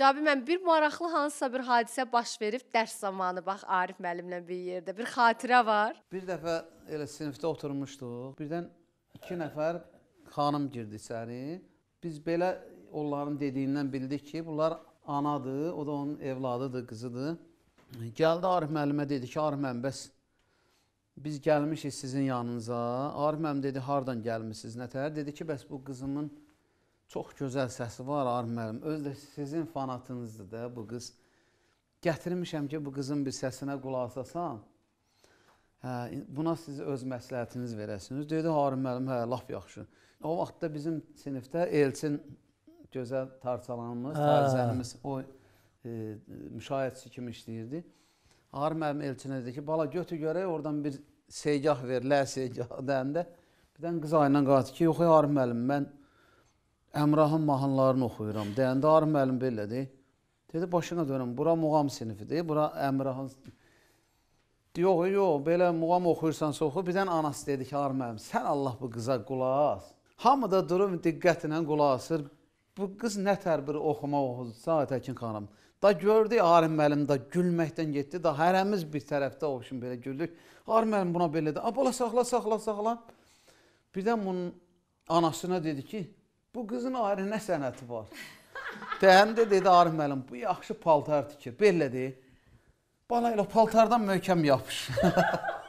Cabi mən bir maraqlı hansısa bir hadisə baş verib dərs zamanı bax Arif müəllimlə bir yerdə bir xatirə var. Bir dəfə elə sinifdə oturmuşduq. Birdən iki nəfər xanım girdi içəri. Biz belə onların dediyindən bildik ki, bunlar anadır, o da onun evladıdır, qızıdır. Gəldi Arif müəllimə dedi ki, Arif müəllim bəs biz gəlmişik sizin yanınıza. Arif müəllim dedi, hardan gəlmisiniz, nətər? Dedi ki, bəs bu qızımın Çox gözəl səsi var Arif müəllim. Öz də sizin fanatınızdır da bu qız. Gətirmişəm ki, bu qızın bir səsinə qulaq asasan. Hə, buna siz öz məsləhətiniz verəsiniz. Dedi Arif müəllim, hə, laf yaxşı. O vaxtda bizim sinifdə Elçin gözəl tarçalanımız, tarzənimiz o e, müşahidçi kimi işləyirdi. Arif müəllim Elçinə dedi ki, bala götür görək oradan bir segah ver, lə segah deyəndə birdən qız ayından qaçdı ki, yox Arif müəllim, mən Əmrahın mahnılarını oxuyuram deyəndə Arif müəllim belədir. Dedi başına dönüm, bura muğam sinifidir, bura Əmrahın Yox, yox, belə muğam oxuyursansa oxu. Birdən anası dedi ki, Arif müəllim, sən Allah bu qıza qulaq as. Hamı da durub diqqətlə qulaq asır. Bu qız nə tərbiyə oxuma oxusa Təkin xanım. Da gördü Arif müəllim da gülməkdən getdi. Da hərəmiz bir tərəfdə olmuşun belə güldük. Arif müəllim buna belə dedi. "A bala saxla, saxla, saxla." Birdən bunun anasına dedi ki, bu qızın ayrı nə sənəti var? Dəyəndə dedi Arif müəllim, bu yaxşı paltar tikir. Belə deyil. Bala elə paltardan möhkəm yapış.